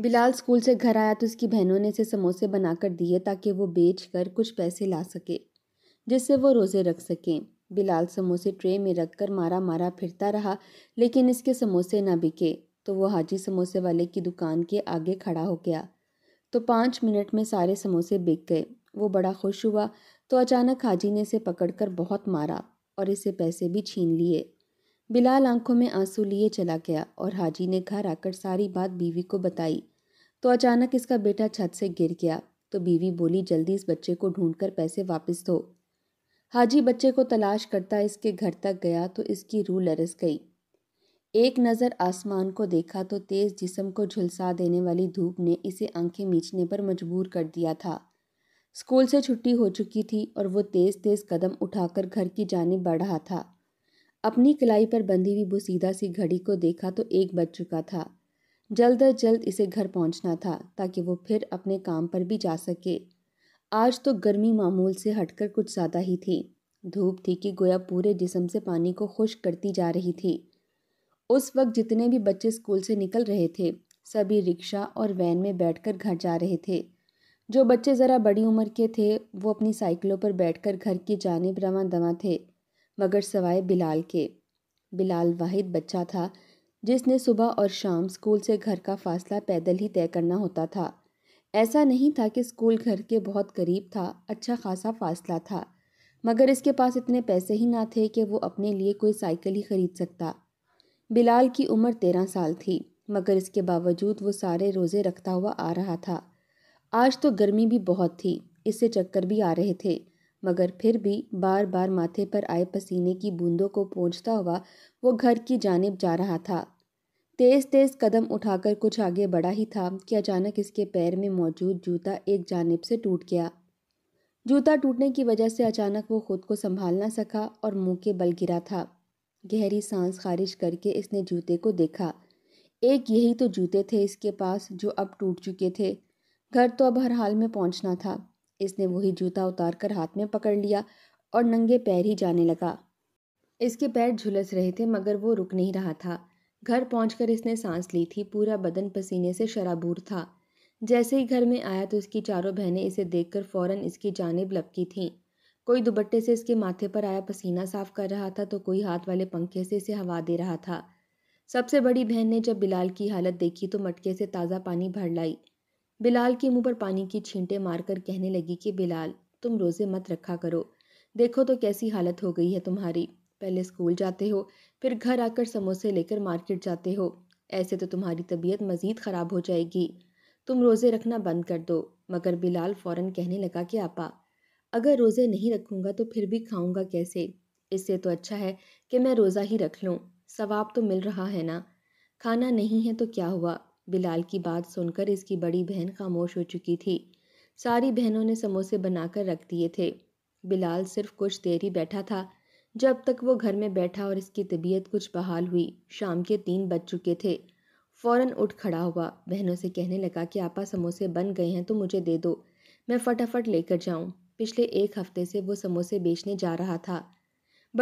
Bilal school से घर आया तो उसकी बहनों ने इसे समोसे बनाकर दिए ताकि वो बेच कर कुछ पैसे ला सके जिससे वो रोज़े रख सकें बिलाल समोसे ट्रे में रख कर मारा मारा फिरता रहा लेकिन इसके समोसे ना बिके तो वो हाजी समोसे वाले की दुकान के आगे खड़ा हो गया तो पाँच मिनट में सारे समोसे बिक गए वो बड़ा खुश हुआ तो अचानक हाजी ने इसे पकड़कर बहुत मारा और इसे पैसे भी छीन लिए बिलाल आंखों में आंसू लिए चला गया और हाजी ने घर आकर सारी बात बीवी को बताई तो अचानक इसका बेटा छत से गिर गया तो बीवी बोली जल्दी इस बच्चे को ढूंढकर पैसे वापस दो हाजी बच्चे को तलाश करता इसके घर तक गया तो इसकी रूह लरस गई एक नज़र आसमान को देखा तो तेज़ जिसम को झुलसा देने वाली धूप ने इसे आंखें मीचने पर मजबूर कर दिया था स्कूल से छुट्टी हो चुकी थी और वो तेज़ तेज़ कदम उठाकर घर की जानब बढ़ रहा था अपनी कलाई पर बंधी हुई बुसीदा सी घड़ी को देखा तो एक बज चुका था जल्द अज जल्द इसे घर पहुंचना था ताकि वो फिर अपने काम पर भी जा सके आज तो गर्मी मामूल से हटकर कुछ ज़्यादा ही थी धूप थी कि गोया पूरे जिसम से पानी को खुश करती जा रही थी उस वक्त जितने भी बच्चे स्कूल से निकल रहे थे सभी रिक्शा और वैन में बैठकर घर जा रहे थे जो बच्चे ज़रा बड़ी उम्र के थे वो अपनी साइकिलों पर बैठकर घर की जानब रवा दवा थे मगर सवाए बिलाल के बिलाल वाहिद बच्चा था जिसने सुबह और शाम स्कूल से घर का फासला पैदल ही तय करना होता था ऐसा नहीं था कि स्कूल घर के बहुत करीब था अच्छा खासा फासला था मगर इसके पास इतने पैसे ही ना थे कि वो अपने लिए कोई साइकिल ही खरीद सकता बिलाल की उम्र तेरह साल थी मगर इसके बावजूद वो सारे रोज़े रखता हुआ आ रहा था आज तो गर्मी भी बहुत थी इससे चक्कर भी आ रहे थे मगर फिर भी बार बार माथे पर आए पसीने की बूंदों को पहुँचता हुआ वो घर की जानब जा रहा था तेज़ तेज़ कदम उठाकर कुछ आगे बढ़ा ही था कि अचानक इसके पैर में मौजूद जूता एक जानब से टूट गया जूता टूटने की वजह से अचानक वो खुद को संभाल ना सका और मुंह के बल गिरा था गहरी सांस खारिज करके इसने जूते को देखा एक यही तो जूते थे इसके पास जो अब टूट चुके थे घर तो अब हर हाल में पहुंचना था इसने वही जूता उतार कर हाथ में पकड़ लिया और नंगे पैर ही जाने लगा इसके पैर झुलस रहे थे मगर वो रुक नहीं रहा था घर पहुंचकर इसने सांस ली थी पूरा बदन पसीने से शराबूर था जैसे ही घर में आया तो इसकी चारों बहनें इसे देखकर फौरन इसकी जानब लपकी थीं कोई दुबट्टे से इसके माथे पर आया पसीना साफ कर रहा था तो कोई हाथ वाले पंखे से इसे हवा दे रहा था सबसे बड़ी बहन ने जब बिलाल की हालत देखी तो मटके से ताज़ा पानी भर लाई बिलाल के मुंह पर पानी की छींटे मारकर कहने लगी कि बिलाल तुम रोज़े मत रखा करो देखो तो कैसी हालत हो गई है तुम्हारी पहले स्कूल जाते हो फिर घर आकर समोसे लेकर मार्केट जाते हो ऐसे तो तुम्हारी तबीयत मज़ीद ख़राब हो जाएगी तुम रोज़े रखना बंद कर दो मगर बिलाल फ़ौरन कहने लगा कि आपा अगर रोज़े नहीं रखूँगा तो फिर भी खाऊँगा कैसे इससे तो अच्छा है कि मैं रोज़ा ही रख लूँ सवाब तो मिल रहा है ना खाना नहीं है तो क्या हुआ बिलाल की बात सुनकर इसकी बड़ी बहन खामोश हो चुकी थी सारी बहनों ने समोसे बनाकर रख दिए थे बिलाल सिर्फ कुछ देर ही बैठा था जब तक वो घर में बैठा और इसकी तबीयत कुछ बहाल हुई शाम के तीन बज चुके थे फ़ौरन उठ खड़ा हुआ बहनों से कहने लगा कि आपा समोसे बन गए हैं तो मुझे दे दो मैं फटाफट लेकर जाऊँ पिछले एक हफ्ते से वो समोसे बेचने जा रहा था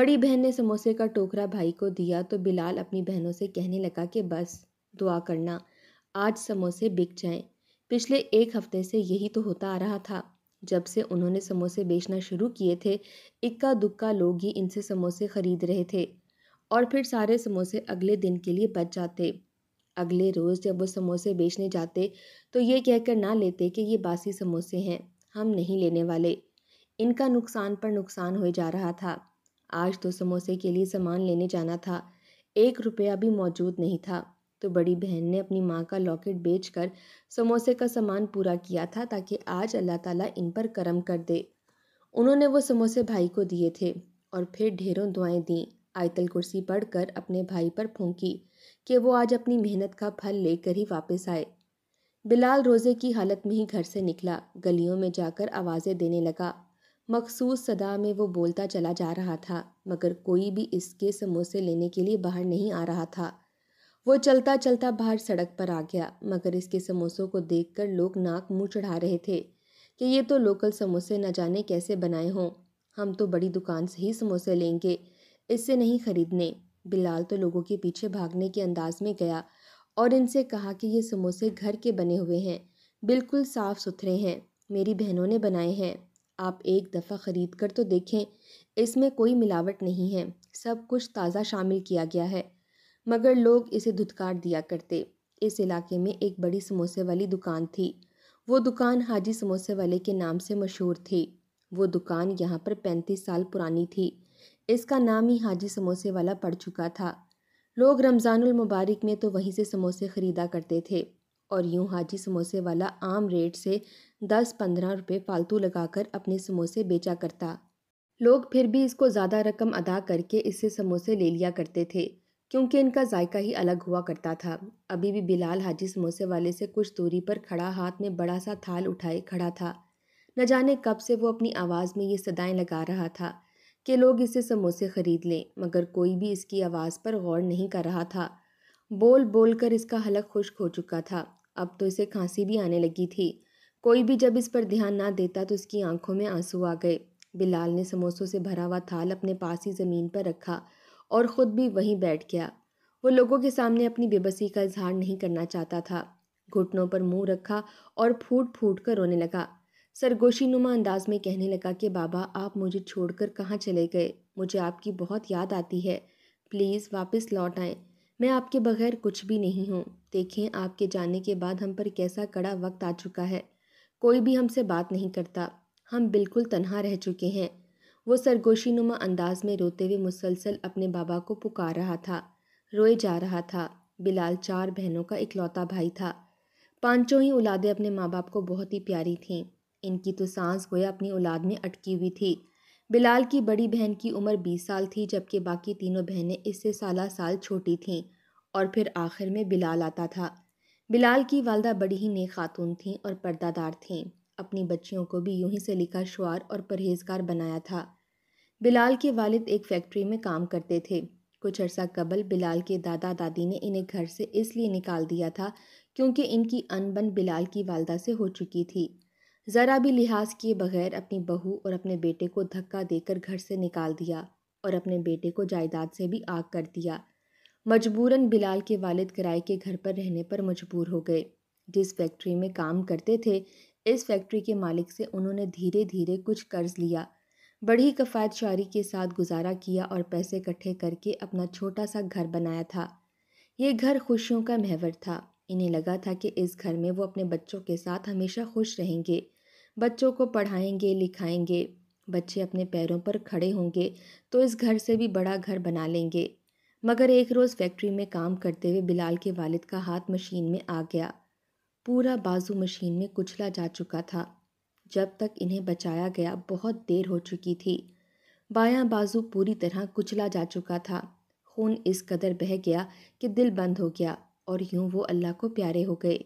बड़ी बहन ने समोसे का टोकरा भाई को दिया तो बिलाल अपनी बहनों से कहने लगा कि बस दुआ करना आज समोसे बिक जाएं पिछले एक हफ्ते से यही तो होता आ रहा था जब से उन्होंने समोसे बेचना शुरू किए थे इक्का दुक्का लोग ही इनसे समोसे खरीद रहे थे और फिर सारे समोसे अगले दिन के लिए बच जाते अगले रोज़ जब वो समोसे बेचने जाते तो ये कहकर ना लेते कि ये बासी समोसे हैं हम नहीं लेने वाले इनका नुकसान पर नुकसान हो जा रहा था आज तो समोसे के लिए सामान लेने जाना था एक रुपया भी मौजूद नहीं था तो बड़ी बहन ने अपनी माँ का लॉकेट बेचकर समोसे का सामान पूरा किया था ताकि आज अल्लाह ताला इन पर करम कर दे उन्होंने वो समोसे भाई को दिए थे और फिर ढेरों दुआएं दीं आयतल कुर्सी पढ़कर अपने भाई पर फूंकी कि वो आज अपनी मेहनत का फल लेकर ही वापस आए बिलाल रोज़े की हालत में ही घर से निकला गलियों में जाकर आवाज़ें देने लगा मखसूस सदा में वो बोलता चला जा रहा था मगर कोई भी इसके समोसे लेने के लिए बाहर नहीं आ रहा था वो चलता चलता बाहर सड़क पर आ गया मगर इसके समोसों को देखकर लोग नाक मुँह चढ़ा रहे थे कि ये तो लोकल समोसे न जाने कैसे बनाए हों हम तो बड़ी दुकान से ही समोसे लेंगे इससे नहीं खरीदने बिलाल तो लोगों के पीछे भागने के अंदाज में गया और इनसे कहा कि ये समोसे घर के बने हुए हैं बिल्कुल साफ़ सुथरे हैं मेरी बहनों ने बनाए हैं आप एक दफ़ा ख़रीद कर तो देखें इसमें कोई मिलावट नहीं है सब कुछ ताज़ा शामिल किया गया है मगर लोग इसे धुतकार दिया करते इस इलाके में एक बड़ी समोसे वाली दुकान थी वो दुकान हाजी समोसे वाले के नाम से मशहूर थी वो दुकान यहाँ पर पैंतीस साल पुरानी थी इसका नाम ही हाजी समोसे वाला पड़ चुका था लोग रमज़ानुल मुबारक में तो वहीं से समोसे ख़रीदा करते थे और यूं हाजी समोसे वाला आम रेट से दस पंद्रह रुपये फालतू लगाकर अपने समोसे बेचा करता लोग फिर भी इसको ज़्यादा रकम अदा करके इससे समोसे ले लिया करते थे क्योंकि इनका जायका ही अलग हुआ करता था अभी भी बिलाल हाजी समोसे वाले से कुछ दूरी पर खड़ा हाथ में बड़ा सा थाल उठाए खड़ा था न जाने कब से वो अपनी आवाज़ में ये सदाएं लगा रहा था कि लोग इसे समोसे खरीद लें मगर कोई भी इसकी आवाज़ पर गौर नहीं कर रहा था बोल बोल कर इसका हलक खुश्क हो चुका था अब तो इसे खांसी भी आने लगी थी कोई भी जब इस पर ध्यान ना देता तो इसकी आंखों में आंसू आ गए बिलाल ने समोसों से भरा हुआ थाल अपने पास ही ज़मीन पर रखा और ख़ुद भी वहीं बैठ गया वो लोगों के सामने अपनी बेबसी का इजहार नहीं करना चाहता था घुटनों पर मुंह रखा और फूट फूट कर रोने लगा सरगोशी नुमा अंदाज में कहने लगा कि बाबा आप मुझे छोड़कर कहाँ चले गए मुझे आपकी बहुत याद आती है प्लीज़ वापस लौट आएँ मैं आपके बगैर कुछ भी नहीं हूँ देखें आपके जाने के बाद हम पर कैसा कड़ा वक्त आ चुका है कोई भी हमसे बात नहीं करता हम बिल्कुल तनहा रह चुके हैं वो सरगोशी नुमा अंदाज में रोते हुए मुसलसल अपने बाबा को पुकार रहा था रोए जा रहा था बिलाल चार बहनों का इकलौता भाई था पांचों ही औलादें अपने माँ बाप को बहुत ही प्यारी थीं इनकी तो सांस गोया अपनी औलाद में अटकी हुई थी बिलाल की बड़ी बहन की उम्र बीस साल थी जबकि बाकी तीनों बहनें इससे साला साल छोटी थीं और फिर आखिर में बिलाल आता था बिलाल की वालदा बड़ी ही नेक खातून थीं और पर्दादार थीं अपनी बच्चियों को भी यूं ही से लिखा शुआर और परहेजगार बनाया था बिलाल के वालिद एक फैक्ट्री में काम करते थे कुछ अर्सा कबल बिलाल के दादा दादी ने इन्हें घर से इसलिए निकाल दिया था क्योंकि इनकी अनबन बिलाल की वालदा से हो चुकी थी ज़रा भी लिहाज किए बगैर अपनी बहू और अपने बेटे को धक्का देकर घर से निकाल दिया और अपने बेटे को जायदाद से भी आग कर दिया मजबूरन बिलाल के वालिद किराए के घर पर रहने पर मजबूर हो गए जिस फैक्ट्री में काम करते थे इस फैक्ट्री के मालिक से उन्होंने धीरे धीरे कुछ कर्ज लिया बड़ी कफायत शारी के साथ गुजारा किया और पैसे इकट्ठे करके अपना छोटा सा घर बनाया था ये घर खुशियों का महवर था इन्हें लगा था कि इस घर में वो अपने बच्चों के साथ हमेशा खुश रहेंगे बच्चों को पढ़ाएंगे लिखाएंगे बच्चे अपने पैरों पर खड़े होंगे तो इस घर से भी बड़ा घर बना लेंगे मगर एक रोज़ फैक्ट्री में काम करते हुए बिलाल के वालिद का हाथ मशीन में आ गया पूरा बाजू मशीन में कुचला जा चुका था जब तक इन्हें बचाया गया बहुत देर हो चुकी थी बायां बाजू पूरी तरह कुचला जा चुका था खून इस कदर बह गया कि दिल बंद हो गया और यूं वो अल्लाह को प्यारे हो गए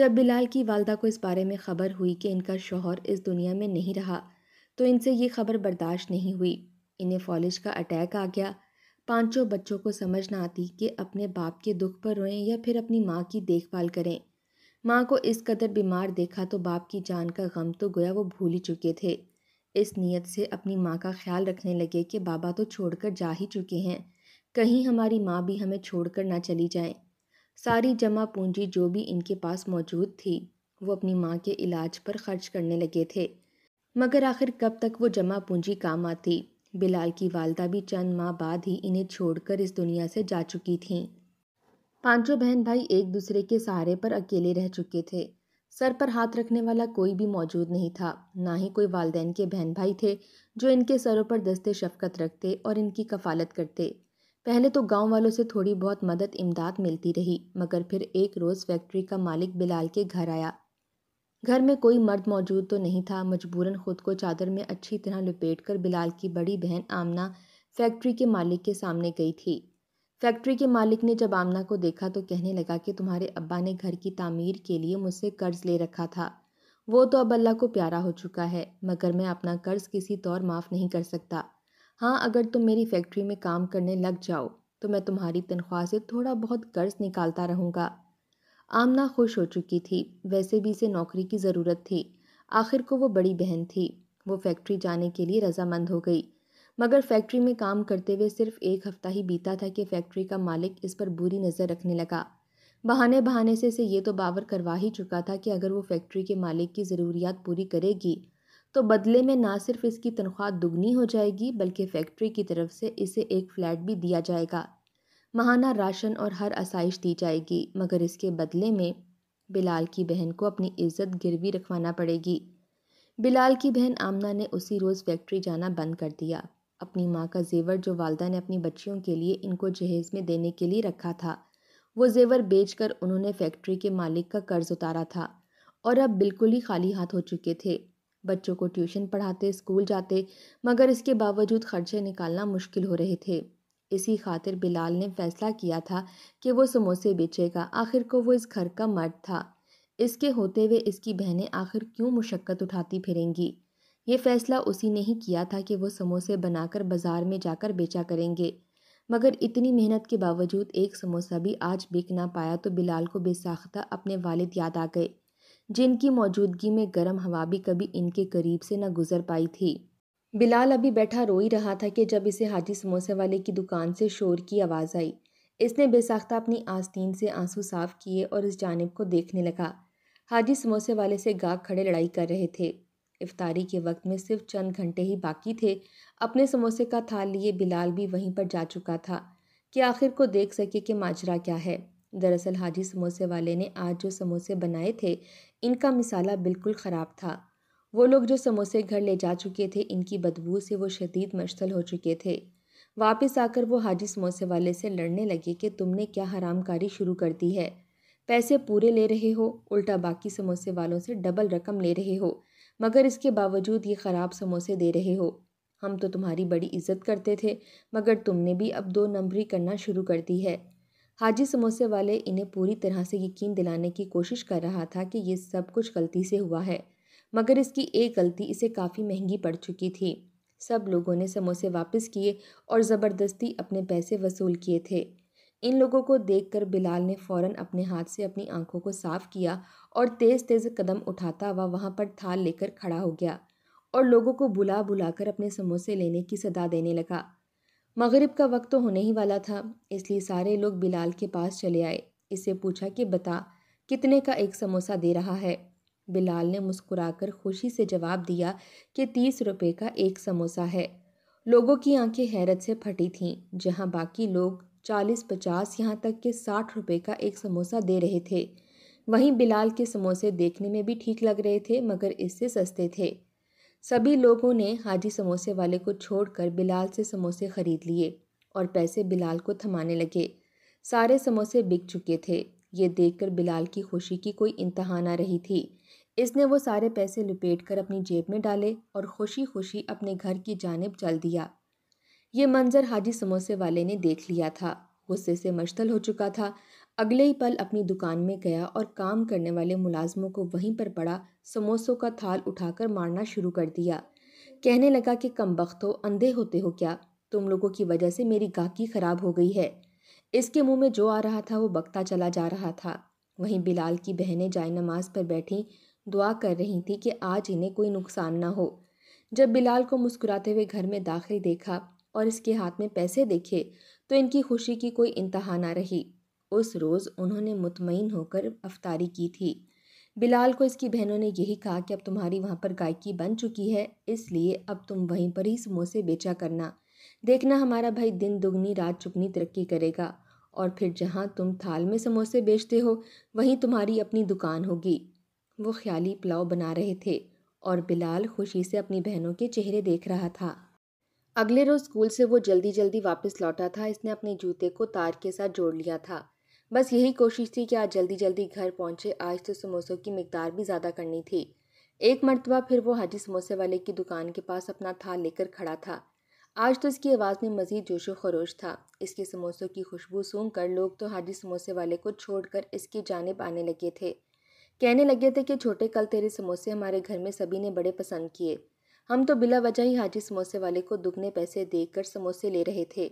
जब बिलाल की वालदा को इस बारे में ख़बर हुई कि इनका शोहर इस दुनिया में नहीं रहा तो इनसे ये खबर बर्दाश्त नहीं हुई इन्हें फॉलिज का अटैक आ गया पांचों बच्चों को समझ ना आती कि अपने बाप के दुख पर रोएं या फिर अपनी माँ की देखभाल करें माँ को इस कदर बीमार देखा तो बाप की जान का गम तो गोया वो भूल ही चुके थे इस नीयत से अपनी माँ का ख्याल रखने लगे कि बाबा तो छोड़कर जा ही चुके हैं कहीं हमारी माँ भी हमें छोड़कर ना चली जाए सारी जमा पूंजी जो भी इनके पास मौजूद थी वो अपनी माँ के इलाज पर खर्च करने लगे थे मगर आखिर कब तक वो जमा पूंजी काम आती बिलाल की वालदा भी चंद माह बाद ही इन्हें छोड़कर इस दुनिया से जा चुकी थीं पांचों बहन भाई एक दूसरे के सहारे पर अकेले रह चुके थे सर पर हाथ रखने वाला कोई भी मौजूद नहीं था ना ही कोई वालदेन के बहन भाई थे जो इनके सरों पर दस्ते शफकत रखते और इनकी कफालत करते पहले तो गांव वालों से थोड़ी बहुत मदद इमदाद मिलती रही मगर फिर एक रोज़ फैक्ट्री का मालिक बिलाल के घर आया घर में कोई मर्द मौजूद तो नहीं था मजबूरन खुद को चादर में अच्छी तरह लपेट कर बिलाल की बड़ी बहन आमना फैक्ट्री के मालिक के सामने गई थी फैक्ट्री के मालिक ने जब आमना को देखा तो कहने लगा कि तुम्हारे अब्बा ने घर की तामीर के लिए मुझसे कर्ज ले रखा था वो तो अब अल्लाह को प्यारा हो चुका है मगर मैं अपना कर्ज किसी तौर माफ़ नहीं कर सकता हाँ अगर तुम मेरी फैक्ट्री में काम करने लग जाओ तो मैं तुम्हारी तनख्वाह से थोड़ा बहुत कर्ज निकालता रहूँगा आमना खुश हो चुकी थी वैसे भी इसे नौकरी की ज़रूरत थी आखिर को वो बड़ी बहन थी वो फैक्ट्री जाने के लिए रजामंद हो गई मगर फैक्ट्री में काम करते हुए सिर्फ एक हफ्ता ही बीता था कि फैक्ट्री का मालिक इस पर बुरी नज़र रखने लगा बहाने बहाने से इसे ये तो बावर करवा ही चुका था कि अगर वो फैक्ट्री के मालिक की ज़रूरियात पूरी करेगी तो बदले में ना सिर्फ इसकी तनख्वाह दुगनी हो जाएगी बल्कि फैक्ट्री की तरफ से इसे एक फ़्लैट भी दिया जाएगा महाना राशन और हर आसाइश दी जाएगी मगर इसके बदले में बिलाल की बहन को अपनी इज्जत गिरवी रखवाना पड़ेगी बिलाल की बहन आमना ने उसी रोज़ फैक्ट्री जाना बंद कर दिया अपनी माँ का जेवर जो वालदा ने अपनी बच्चियों के लिए इनको जहेज़ में देने के लिए रखा था वो जेवर बेचकर उन्होंने फैक्ट्री के मालिक का कर्ज उतारा था और अब बिल्कुल ही खाली हाथ हो चुके थे बच्चों को ट्यूशन पढ़ाते स्कूल जाते मगर इसके बावजूद खर्चे निकालना मुश्किल हो रहे थे इसी खातिर बिलाल ने फैसला किया था कि वो समोसे बेचेगा आखिर को वो इस घर का मर्द था इसके होते हुए इसकी बहनें आखिर क्यों मुशक्क़त उठाती फिरेंगी ये फैसला उसी ने ही किया था कि वो समोसे बनाकर बाजार में जाकर बेचा करेंगे मगर इतनी मेहनत के बावजूद एक समोसा भी आज बिक ना पाया तो बिलाल को बेसाख्ता अपने वालिद याद आ गए जिनकी मौजूदगी में गर्म हवा भी कभी इनके करीब से न गुजर पाई थी बिलाल अभी बैठा रो ही रहा था कि जब इसे हाजी समोसे वाले की दुकान से शोर की आवाज़ आई इसने बेसाख्ता अपनी आस्तीन से आंसू साफ किए और इस जानब को देखने लगा हाजी समोसे वाले से गाग खड़े लड़ाई कर रहे थे इफ्तारी के वक्त में सिर्फ चंद घंटे ही बाकी थे अपने समोसे का थाल लिए बिलाल भी वहीं पर जा चुका था कि आखिर को देख सके कि माजरा क्या है दरअसल हाजी समोसे वाले ने आज जो समोसे बनाए थे इनका मिसाला बिल्कुल ख़राब था वो लोग जो समोसे घर ले जा चुके थे इनकी बदबू से वो शदीद मशतल हो चुके थे वापस आकर वो हाजी समोसे वाले से लड़ने लगे कि तुमने क्या हरामकारी शुरू कर दी है पैसे पूरे ले रहे हो उल्टा बाकी समोसे वालों से डबल रकम ले रहे हो मगर इसके बावजूद ये ख़राब समोसे दे रहे हो हम तो तुम्हारी बड़ी इज्जत करते थे मगर तुमने भी अब दो नंबरी करना शुरू कर दी है हाजी समोसे वाले इन्हें पूरी तरह से यकीन दिलाने की कोशिश कर रहा था कि ये सब कुछ गलती से हुआ है मगर इसकी एक गलती इसे काफ़ी महंगी पड़ चुकी थी सब लोगों ने समोसे वापस किए और ज़बरदस्ती अपने पैसे वसूल किए थे इन लोगों को देखकर बिलाल ने फौरन अपने हाथ से अपनी आंखों को साफ किया और तेज़ तेज़ कदम उठाता हुआ वहाँ पर थाल लेकर खड़ा हो गया और लोगों को बुला बुलाकर अपने समोसे लेने की सदा देने लगा मगरिब का वक्त तो होने ही वाला था इसलिए सारे लोग बिलाल के पास चले आए इसे पूछा कि बता कितने का एक समोसा दे रहा है बिलाल ने मुस्कुराकर खुशी से जवाब दिया कि तीस रुपये का एक समोसा है लोगों की आंखें हैरत से फटी थीं जहां बाकी लोग चालीस पचास यहाँ तक के साठ रुपए का एक समोसा दे रहे थे वहीं बिलाल के समोसे देखने में भी ठीक लग रहे थे मगर इससे सस्ते थे सभी लोगों ने हाजी समोसे वाले को छोड़कर बिलाल से समोसे खरीद लिए और पैसे बिलाल को थमाने लगे सारे समोसे बिक चुके थे ये देखकर बिलाल की खुशी की कोई इंतहा ना रही थी इसने वो सारे पैसे लपेट कर अपनी जेब में डाले और खुशी खुशी अपने घर की जानब चल दिया ये मंजर हाजी समोसे वाले ने देख लिया था गुस्से से मशतल हो चुका था अगले ही पल अपनी दुकान में गया और काम करने वाले मुलाजमों को वहीं पर पड़ा समोसों का थाल उठाकर मारना शुरू कर दिया कहने लगा कि कम हो अंधे होते हो क्या तुम लोगों की वजह से मेरी गाकी ख़राब हो गई है इसके मुंह में जो आ रहा था वो बकता चला जा रहा था वहीं बिलाल की बहनें जाय नमाज पर बैठी दुआ कर रही थी कि आज इन्हें कोई नुकसान ना हो जब बिलाल को मुस्कुराते हुए घर में दाखिल देखा और इसके हाथ में पैसे देखे तो इनकी खुशी की कोई इंतहा ना रही उस रोज़ उन्होंने मुतमिन होकर अफतारी की थी बिलाल को इसकी बहनों ने यही कहा कि अब तुम्हारी वहाँ पर गायकी बन चुकी है इसलिए अब तुम वहीं पर ही समोसे बेचा करना देखना हमारा भाई दिन दुगनी रात चुगनी तरक्की करेगा और फिर जहाँ तुम थाल में समोसे बेचते हो वहीं तुम्हारी अपनी दुकान होगी वो ख्याली पुलाव बना रहे थे और बिलाल खुशी से अपनी बहनों के चेहरे देख रहा था अगले रोज़ स्कूल से वो जल्दी जल्दी वापस लौटा था इसने अपने जूते को तार के साथ जोड़ लिया था बस यही कोशिश थी कि आज जल्दी जल्दी घर पहुंचे आज तो समोसों की मकदार भी ज़्यादा करनी थी एक मरतबा फिर वो हाजी समोसे वाले की दुकान के पास अपना था लेकर खड़ा था आज तो इसकी आवाज़ में मज़ीद जोशो खरोश था इसके समोसों की खुशबू सूंघ कर लोग तो हाजी समोसे वाले को छोड़कर इसकी जानब आने लगे थे कहने लगे थे कि छोटे कल तेरे समोसे हमारे घर में सभी ने बड़े पसंद किए हम तो बिला वजह ही हाजी समोसे वाले को दुगने पैसे देकर समोसे ले रहे थे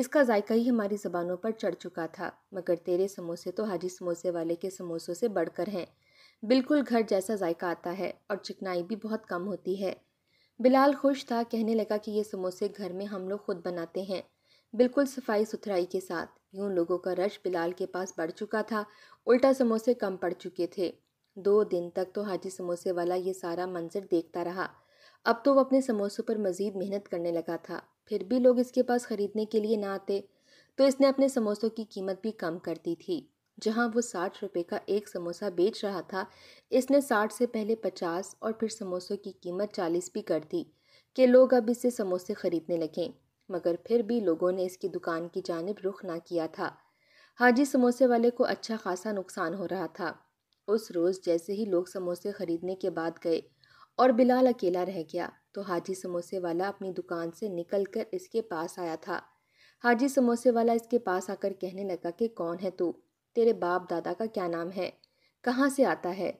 इसका जायका ही हमारी ज़बानों पर चढ़ चुका था मगर तेरे समोसे तो हाजी समोसे वाले के समोसों से बढ़कर हैं बिल्कुल घर जैसा जायका आता है और चिकनाई भी बहुत कम होती है बिलाल खुश था कहने लगा कि ये समोसे घर में हम लोग खुद बनाते हैं बिल्कुल सफाई सुथराई के साथ यूं लोगों का रश बिलाल के पास बढ़ चुका था उल्टा समोसे कम पड़ चुके थे दो दिन तक तो हाजी समोसे वाला ये सारा मंजर देखता रहा अब तो वो अपने समोसों पर मज़ीद मेहनत करने लगा था फिर भी लोग इसके पास ख़रीदने के लिए ना आते तो इसने अपने समोसों की कीमत भी कम कर दी थी जहाँ वो साठ रुपये का एक समोसा बेच रहा था इसने साठ से पहले पचास और फिर समोसों की कीमत चालीस भी कर दी कि लोग अब इससे समोसे ख़रीदने लगें मगर फिर भी लोगों ने इसकी दुकान की जानब रुख ना किया था हाजी समोसे वाले को अच्छा खासा नुकसान हो रहा था उस रोज़ जैसे ही लोग समोसे ख़रीदने के बाद गए और बिलाल अकेला रह गया तो हाजी समोसे वाला अपनी दुकान से निकल कर इसके पास आया था हाजी समोसे वाला इसके पास आकर कहने लगा कि कौन है तू तेरे बाप दादा का क्या नाम है कहाँ से आता है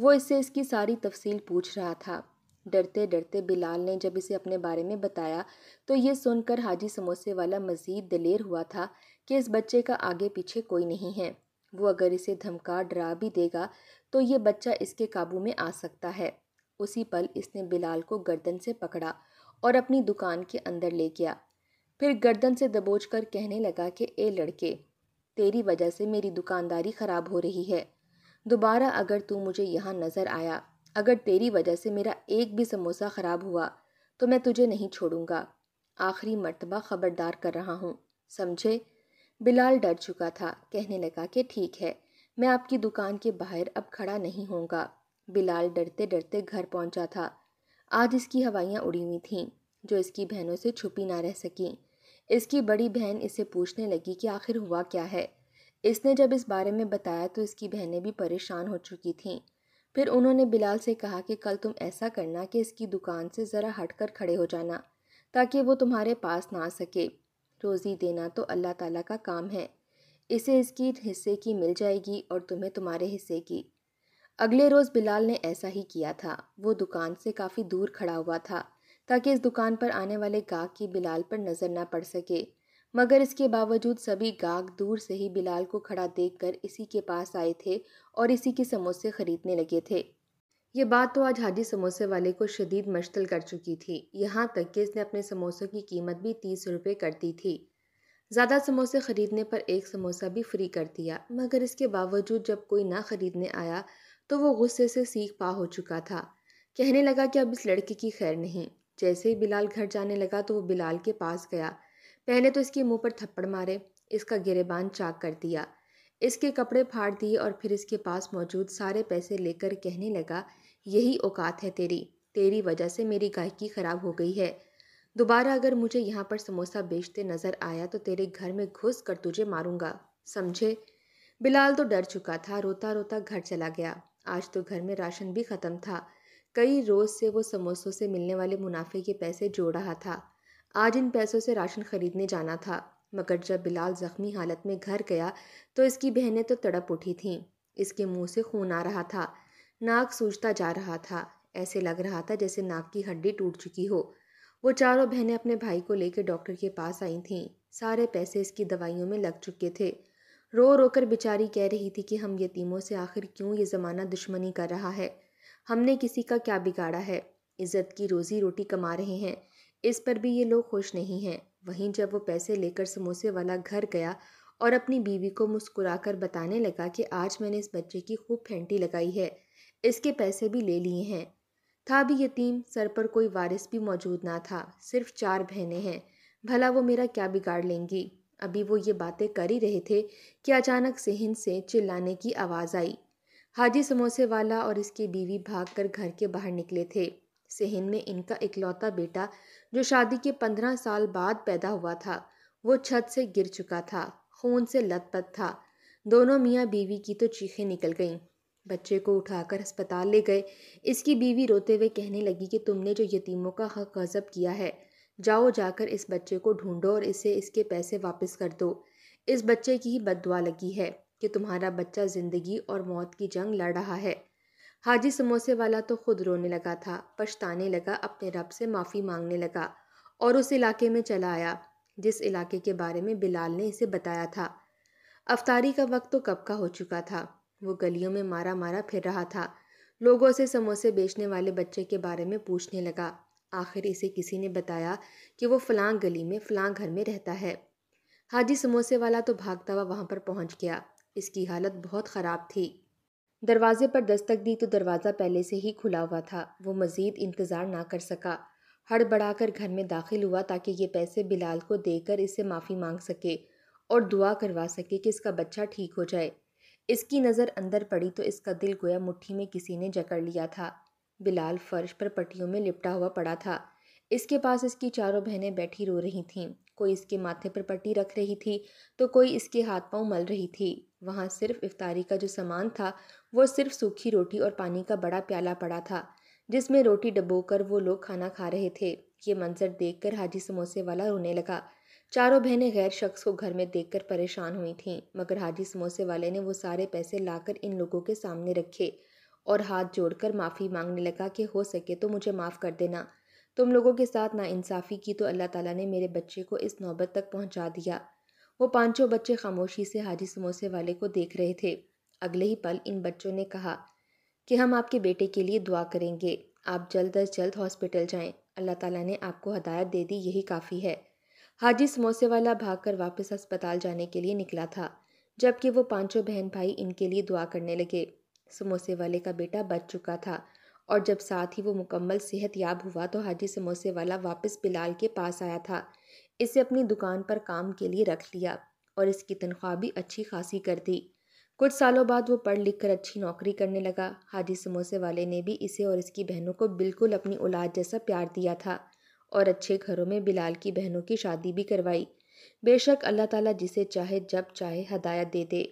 वो इससे इसकी सारी तफसील पूछ रहा था डरते डरते बिलाल ने जब इसे अपने बारे में बताया तो ये सुनकर हाजी समोसे वाला मज़ीद दलेर हुआ था कि इस बच्चे का आगे पीछे कोई नहीं है वो अगर इसे धमका डरा भी देगा तो ये बच्चा इसके काबू में आ सकता है उसी पल इसने बिलाल को गर्दन से पकड़ा और अपनी दुकान के अंदर ले गया फिर गर्दन से दबोच कर कहने लगा कि ए लड़के तेरी वजह से मेरी दुकानदारी ख़राब हो रही है दोबारा अगर तू मुझे यहाँ नज़र आया अगर तेरी वजह से मेरा एक भी समोसा ख़राब हुआ तो मैं तुझे नहीं छोड़ूंगा आखिरी मरतबा ख़बरदार कर रहा हूँ समझे बिलाल डर चुका था कहने लगा कि ठीक है मैं आपकी दुकान के बाहर अब खड़ा नहीं होऊंगा बिलाल डरते डरते घर पहुंचा था आज इसकी हवाइयाँ उड़ी हुई थीं जो इसकी बहनों से छुपी ना रह सकी इसकी बड़ी बहन इसे पूछने लगी कि आखिर हुआ क्या है इसने जब इस बारे में बताया तो इसकी बहनें भी परेशान हो चुकी थीं फिर उन्होंने बिलाल से कहा कि कल तुम ऐसा करना कि इसकी दुकान से ज़रा हट कर खड़े हो जाना ताकि वो तुम्हारे पास ना आ सके रोज़ी देना तो अल्लाह ताला का काम है इसे इसकी हिस्से की मिल जाएगी और तुम्हें तुम्हारे हिस्से की अगले रोज़ बिलाल ने ऐसा ही किया था वो दुकान से काफ़ी दूर खड़ा हुआ था ताकि इस दुकान पर आने वाले गाहक की बिलाल पर नज़र ना पड़ सके मगर इसके बावजूद सभी गाहक दूर से ही बिलाल को खड़ा देखकर इसी के पास आए थे और इसी के समोसे खरीदने लगे थे ये बात तो आज हाजी समोसे वाले को शदीद मशतल कर चुकी थी यहाँ तक कि इसने अपने समोसों की कीमत भी तीस रुपये कर दी थी ज़्यादा समोसे ख़रीदने पर एक समोसा भी फ्री कर दिया मगर इसके बावजूद जब कोई ना ख़रीदने आया तो वो गुस्से से सीख पा हो चुका था कहने लगा कि अब इस लड़के की खैर नहीं जैसे ही बिलाल घर जाने लगा तो वो बिलाल के पास गया पहले तो इसके मुंह पर थप्पड़ मारे इसका गिरेबान चाक कर दिया इसके कपड़े फाड़ दिए और फिर इसके पास मौजूद सारे पैसे लेकर कहने लगा यही औकात है तेरी तेरी वजह से मेरी गायकी ख़राब हो गई है दोबारा अगर मुझे यहाँ पर समोसा बेचते नज़र आया तो तेरे घर में घुस कर तुझे मारूंगा समझे बिलाल तो डर चुका था रोता रोता घर चला गया आज तो घर में राशन भी ख़त्म था कई रोज़ से वो समोसों से मिलने वाले मुनाफे के पैसे जोड़ रहा था आज इन पैसों से राशन खरीदने जाना था मगर जब बिलाल ज़ख्मी हालत में घर गया तो इसकी बहनें तो तड़प उठी थीं इसके मुंह से खून आ रहा था नाक सूझता जा रहा था ऐसे लग रहा था जैसे नाक की हड्डी टूट चुकी हो वो चारों बहनें अपने भाई को लेकर डॉक्टर के पास आई थीं सारे पैसे इसकी दवाइयों में लग चुके थे रो रो कर बेचारी कह रही थी कि हम यतीमों से आखिर क्यों ये ज़माना दुश्मनी कर रहा है हमने किसी का क्या बिगाड़ा है इज़्ज़त की रोज़ी रोटी कमा रहे हैं इस पर भी ये लोग खुश नहीं हैं वहीं जब वो पैसे लेकर समोसे वाला घर गया और अपनी बीवी को मुस्कुराकर बताने लगा कि आज मैंने इस बच्चे की खूब फेंटी लगाई है इसके पैसे भी ले लिए हैं था भी यतीम सर पर कोई वारिस भी मौजूद ना था सिर्फ चार बहनें हैं भला वो मेरा क्या बिगाड़ लेंगी अभी वो ये बातें कर ही रहे थे कि अचानक से हिंद से चिल्लाने की आवाज़ आई हाजी समोसे वाला और इसकी बीवी भागकर घर के बाहर निकले थे सेहन में इनका इकलौता बेटा जो शादी के पंद्रह साल बाद पैदा हुआ था वो छत से गिर चुका था खून से लथपथ था दोनों मियाँ बीवी की तो चीखें निकल गईं बच्चे को उठाकर अस्पताल ले गए इसकी बीवी रोते हुए कहने लगी कि तुमने जो यतीमों का हक गज़ब किया है जाओ जाकर इस बच्चे को ढूंढो और इसे इसके पैसे वापस कर दो इस बच्चे की ही बददुआ लगी है कि तुम्हारा बच्चा ज़िंदगी और मौत की जंग लड़ रहा है हाजी समोसे वाला तो खुद रोने लगा था पछताने लगा अपने रब से माफ़ी मांगने लगा और उस इलाके में चला आया जिस इलाके के बारे में बिलाल ने इसे बताया था अफतारी का वक्त तो कब का हो चुका था वो गलियों में मारा मारा फिर रहा था लोगों से समोसे बेचने वाले बच्चे के बारे में पूछने लगा आखिर इसे किसी ने बताया कि वो फ़लां गली में फ़लां घर में रहता है हाजी समोसे वाला तो भागता हुआ वहाँ पर पहुँच गया इसकी हालत बहुत ख़राब थी दरवाजे पर दस्तक दी तो दरवाज़ा पहले से ही खुला हुआ था वो मज़ीद इंतज़ार ना कर सका हड़बड़ाकर घर में दाखिल हुआ ताकि ये पैसे बिलाल को देकर इसे माफ़ी मांग सके और दुआ करवा सके कि इसका बच्चा ठीक हो जाए इसकी नज़र अंदर पड़ी तो इसका दिल गोया मुट्ठी में किसी ने जकड़ लिया था बिलाल फर्श पर पट्टियों में लिपटा हुआ पड़ा था इसके पास इसकी चारों बहनें बैठी रो रही थीं कोई इसके माथे पर पट्टी रख रही थी तो कोई इसके हाथ पांव मल रही थी वहाँ सिर्फ इफ्तारी का जो सामान था वो सिर्फ सूखी रोटी और पानी का बड़ा प्याला पड़ा था जिसमें रोटी डबोकर वो लोग खाना खा रहे थे ये मंजर देखकर हाजी समोसे वाला रोने लगा चारों बहनें गैर शख्स को घर में देखकर परेशान हुई थीं मगर हाजी समोसे वाले ने वो सारे पैसे लाकर इन लोगों के सामने रखे और हाथ जोड़कर माफ़ी मांगने लगा कि हो सके तो मुझे माफ़ कर देना तुम लोगों के साथ नाइंसाफ़ी की तो अल्लाह ताला ने मेरे बच्चे को इस नौबत तक पहुंचा दिया वो पांचों बच्चे खामोशी से हाजी समोसे वाले को देख रहे थे अगले ही पल इन बच्चों ने कहा कि हम आपके बेटे के लिए दुआ करेंगे आप जल्द अज जल्द हॉस्पिटल जाएँ अल्लाह ताला ने आपको हदायत दे दी यही काफ़ी है हाजी समोसे वाला भाग वापस अस्पताल जाने के लिए निकला था जबकि वो पांचों बहन भाई इनके लिए दुआ करने लगे समोसे वाले का बेटा बच चुका था और जब साथ ही वो मुकम्मल सेहत याब हुआ तो हाजी समोसे वाला वापस बिलाल के पास आया था इसे अपनी दुकान पर काम के लिए रख लिया और इसकी तनख्वाह भी अच्छी खासी कर दी कुछ सालों बाद वो पढ़ लिख कर अच्छी नौकरी करने लगा हाजी समोसे वाले ने भी इसे और इसकी बहनों को बिल्कुल अपनी औलाद जैसा प्यार दिया था और अच्छे घरों में बिलाल की बहनों की शादी भी करवाई बेशक अल्लाह ताला जिसे चाहे जब चाहे हदायत दे दे